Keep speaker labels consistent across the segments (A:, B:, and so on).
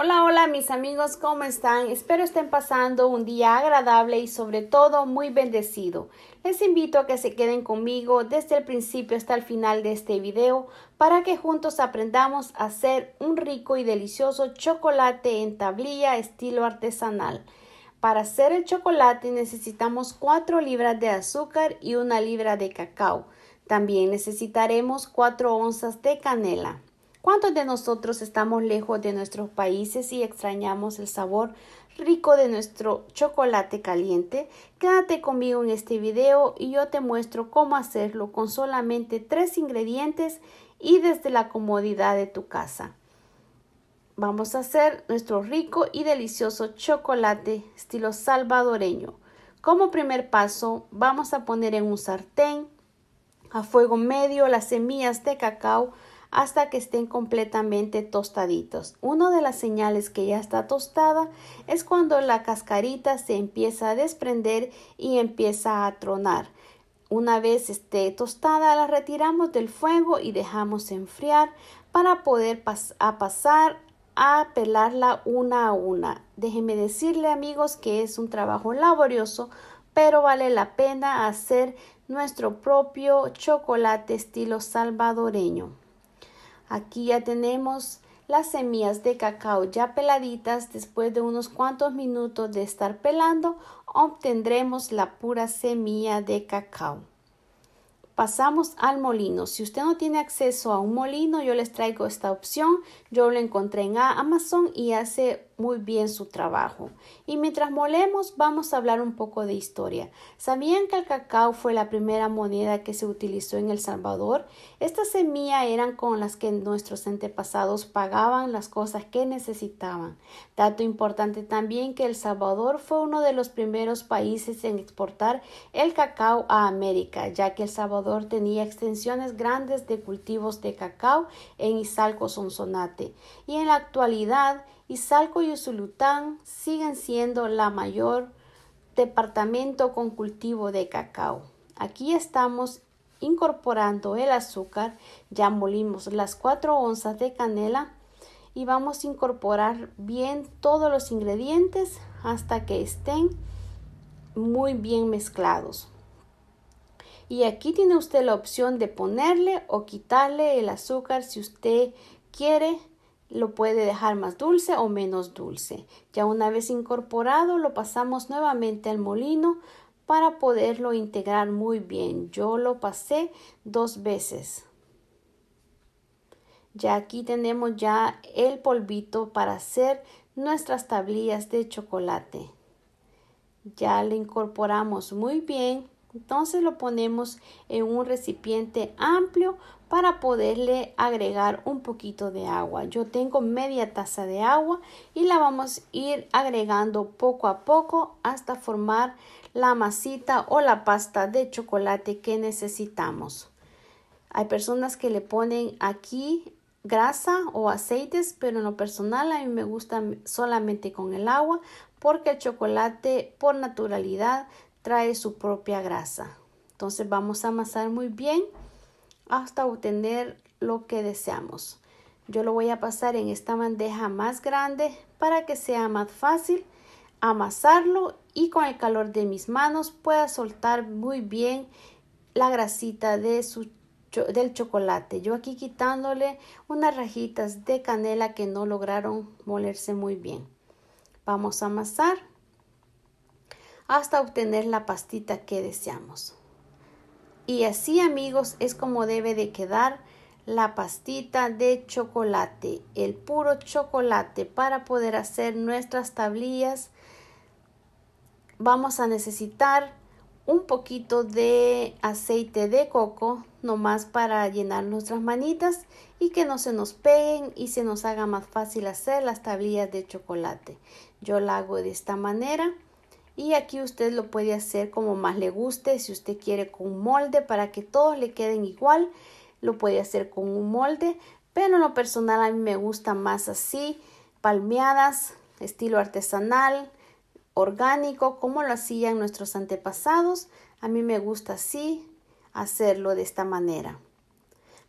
A: Hola, hola mis amigos, ¿cómo están? Espero estén pasando un día agradable y sobre todo muy bendecido. Les invito a que se queden conmigo desde el principio hasta el final de este video para que juntos aprendamos a hacer un rico y delicioso chocolate en tablilla estilo artesanal. Para hacer el chocolate necesitamos 4 libras de azúcar y 1 libra de cacao. También necesitaremos 4 onzas de canela. ¿Cuántos de nosotros estamos lejos de nuestros países y extrañamos el sabor rico de nuestro chocolate caliente? Quédate conmigo en este video y yo te muestro cómo hacerlo con solamente tres ingredientes y desde la comodidad de tu casa. Vamos a hacer nuestro rico y delicioso chocolate estilo salvadoreño. Como primer paso, vamos a poner en un sartén a fuego medio las semillas de cacao hasta que estén completamente tostaditos. Una de las señales que ya está tostada es cuando la cascarita se empieza a desprender y empieza a tronar. Una vez esté tostada la retiramos del fuego y dejamos enfriar para poder a pasar a pelarla una a una. Déjenme decirle amigos que es un trabajo laborioso, pero vale la pena hacer nuestro propio chocolate estilo salvadoreño. Aquí ya tenemos las semillas de cacao ya peladitas. Después de unos cuantos minutos de estar pelando, obtendremos la pura semilla de cacao. Pasamos al molino. Si usted no tiene acceso a un molino, yo les traigo esta opción. Yo lo encontré en Amazon y hace muy bien su trabajo. Y mientras molemos, vamos a hablar un poco de historia. ¿Sabían que el cacao fue la primera moneda que se utilizó en El Salvador? Estas semillas eran con las que nuestros antepasados pagaban las cosas que necesitaban. Dato importante también que El Salvador fue uno de los primeros países en exportar el cacao a América, ya que El Salvador tenía extensiones grandes de cultivos de cacao en Izalco Sonsonate. Y en la actualidad, y salco y Usulután siguen siendo la mayor departamento con cultivo de cacao. Aquí estamos incorporando el azúcar, ya molimos las 4 onzas de canela y vamos a incorporar bien todos los ingredientes hasta que estén muy bien mezclados. Y aquí tiene usted la opción de ponerle o quitarle el azúcar si usted quiere lo puede dejar más dulce o menos dulce. Ya una vez incorporado lo pasamos nuevamente al molino para poderlo integrar muy bien. Yo lo pasé dos veces. Ya aquí tenemos ya el polvito para hacer nuestras tablillas de chocolate. Ya le incorporamos muy bien entonces lo ponemos en un recipiente amplio para poderle agregar un poquito de agua. Yo tengo media taza de agua y la vamos a ir agregando poco a poco hasta formar la masita o la pasta de chocolate que necesitamos. Hay personas que le ponen aquí grasa o aceites, pero en lo personal a mí me gusta solamente con el agua porque el chocolate por naturalidad trae su propia grasa. Entonces vamos a amasar muy bien hasta obtener lo que deseamos. Yo lo voy a pasar en esta bandeja más grande para que sea más fácil amasarlo y con el calor de mis manos pueda soltar muy bien la grasita de su, del chocolate. Yo aquí quitándole unas rajitas de canela que no lograron molerse muy bien. Vamos a amasar hasta obtener la pastita que deseamos. Y así amigos es como debe de quedar la pastita de chocolate, el puro chocolate para poder hacer nuestras tablillas. Vamos a necesitar un poquito de aceite de coco nomás para llenar nuestras manitas y que no se nos peguen y se nos haga más fácil hacer las tablillas de chocolate. Yo la hago de esta manera y aquí usted lo puede hacer como más le guste, si usted quiere con un molde para que todos le queden igual, lo puede hacer con un molde, pero lo personal a mí me gusta más así, palmeadas, estilo artesanal, orgánico, como lo hacían nuestros antepasados, a mí me gusta así hacerlo de esta manera.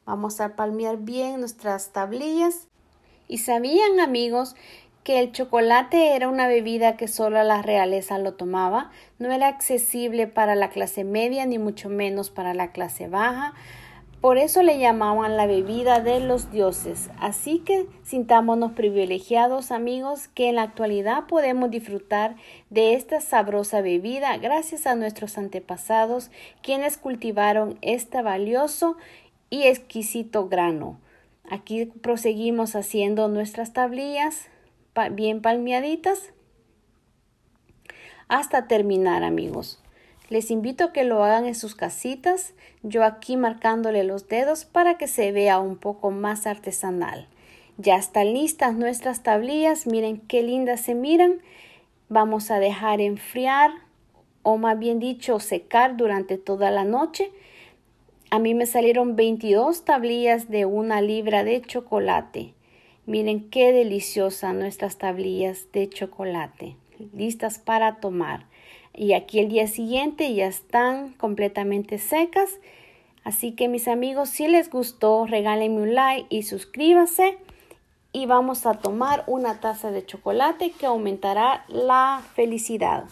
A: Vamos a palmear bien nuestras tablillas. Y sabían amigos que el chocolate era una bebida que solo la realeza lo tomaba, no era accesible para la clase media ni mucho menos para la clase baja, por eso le llamaban la bebida de los dioses. Así que sintámonos privilegiados amigos que en la actualidad podemos disfrutar de esta sabrosa bebida gracias a nuestros antepasados quienes cultivaron este valioso y exquisito grano. Aquí proseguimos haciendo nuestras tablillas bien palmeaditas hasta terminar amigos. Les invito a que lo hagan en sus casitas, yo aquí marcándole los dedos para que se vea un poco más artesanal. Ya están listas nuestras tablillas, miren qué lindas se miran. Vamos a dejar enfriar o más bien dicho secar durante toda la noche. A mí me salieron 22 tablillas de una libra de chocolate. Miren qué deliciosas nuestras tablillas de chocolate, listas para tomar. Y aquí el día siguiente ya están completamente secas. Así que mis amigos, si les gustó, regálenme un like y suscríbanse. Y vamos a tomar una taza de chocolate que aumentará la felicidad.